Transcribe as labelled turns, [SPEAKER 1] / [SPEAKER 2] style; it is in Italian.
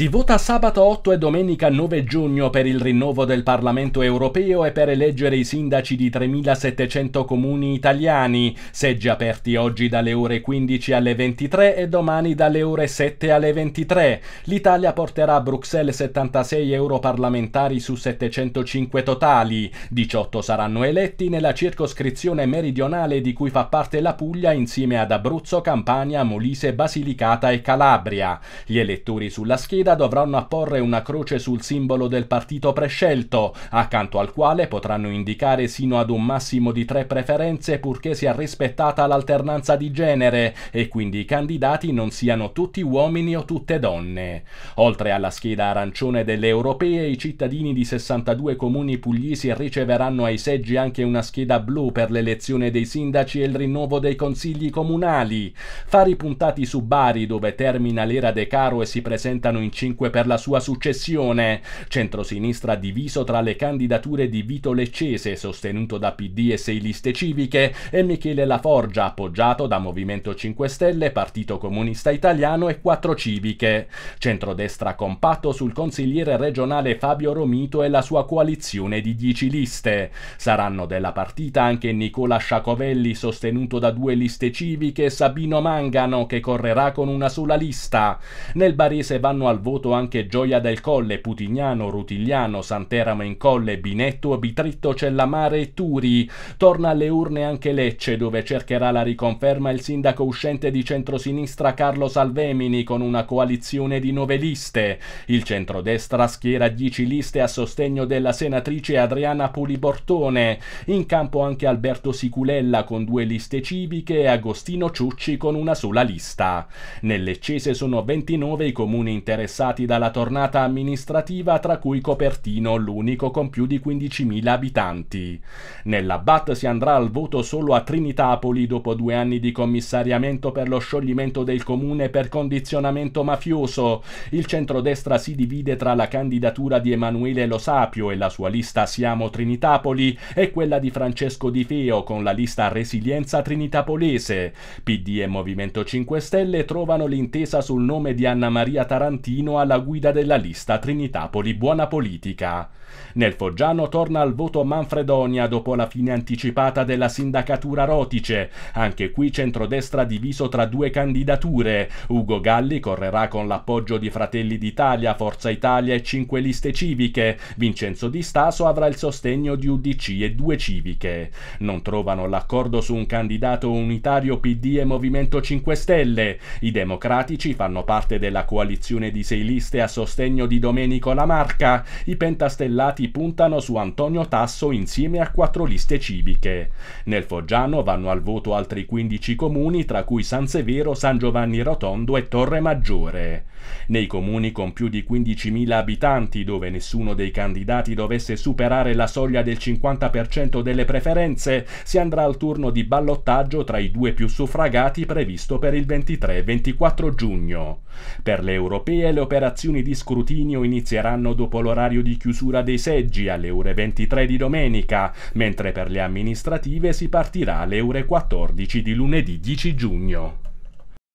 [SPEAKER 1] Si vota sabato 8 e domenica 9 giugno per il rinnovo del Parlamento europeo e per eleggere i sindaci di 3.700 comuni italiani, seggi aperti oggi dalle ore 15 alle 23 e domani dalle ore 7 alle 23. L'Italia porterà a Bruxelles 76 europarlamentari su 705 totali, 18 saranno eletti nella circoscrizione meridionale di cui fa parte la Puglia insieme ad Abruzzo, Campania, Molise, Basilicata e Calabria. Gli elettori sulla scheda scheda dovranno apporre una croce sul simbolo del partito prescelto, accanto al quale potranno indicare sino ad un massimo di tre preferenze purché sia rispettata l'alternanza di genere e quindi i candidati non siano tutti uomini o tutte donne. Oltre alla scheda arancione delle europee, i cittadini di 62 comuni pugliesi riceveranno ai seggi anche una scheda blu per l'elezione dei sindaci e il rinnovo dei consigli comunali. Fari puntati su Bari, dove termina l'era De Caro e si presentano in 5 per la sua successione. Centrosinistra diviso tra le candidature di Vito Leccese, sostenuto da PD e sei liste civiche, e Michele Laforgia, appoggiato da Movimento 5 Stelle, Partito Comunista Italiano e 4 Civiche. Centrodestra compatto sul consigliere regionale Fabio Romito e la sua coalizione di 10 liste. Saranno della partita anche Nicola Sciacovelli, sostenuto da due liste civiche, e Sabino Mangano, che correrà con una sola lista. Nel barese vanno al voto anche Gioia del Colle, Putignano, Rutigliano, Santeramo in Colle, Binetto, Bitritto, Cellamare e Turi. Torna alle urne anche Lecce, dove cercherà la riconferma il sindaco uscente di centrosinistra Carlo Salvemini con una coalizione di nove liste. Il centrodestra schiera dieci liste a sostegno della senatrice Adriana Pulibortone. In campo anche Alberto Siculella con due liste civiche e Agostino Ciucci con una sola lista. Nell'eccese sono 29 i comuni interessati interessati dalla tornata amministrativa, tra cui Copertino, l'unico con più di 15.000 abitanti. Nella BAT si andrà al voto solo a Trinitapoli dopo due anni di commissariamento per lo scioglimento del comune per condizionamento mafioso. Il centrodestra si divide tra la candidatura di Emanuele Lo Sapio e la sua lista Siamo Trinitapoli e quella di Francesco Di Feo con la lista Resilienza Trinitapolese. PD e Movimento 5 Stelle trovano l'intesa sul nome di Anna Maria Tarantino Martino alla guida della lista Trinitapoli Buona Politica. Nel Foggiano torna al voto Manfredonia dopo la fine anticipata della sindacatura Rotice. Anche qui centrodestra diviso tra due candidature. Ugo Galli correrà con l'appoggio di Fratelli d'Italia, Forza Italia e 5 liste civiche. Vincenzo Di Staso avrà il sostegno di UDC e due civiche. Non trovano l'accordo su un candidato unitario PD e Movimento 5 Stelle. I democratici fanno parte della coalizione di liste a sostegno di Domenico Lamarca, i pentastellati puntano su Antonio Tasso insieme a quattro liste civiche. Nel Foggiano vanno al voto altri 15 comuni, tra cui San Severo, San Giovanni Rotondo e Torre Maggiore. Nei comuni con più di 15.000 abitanti, dove nessuno dei candidati dovesse superare la soglia del 50% delle preferenze, si andrà al turno di ballottaggio tra i due più suffragati previsto per il 23 24 giugno. Per le europee le operazioni di scrutinio inizieranno dopo l'orario di chiusura dei seggi alle ore 23 di domenica, mentre per le amministrative si partirà alle ore 14 di lunedì 10 giugno.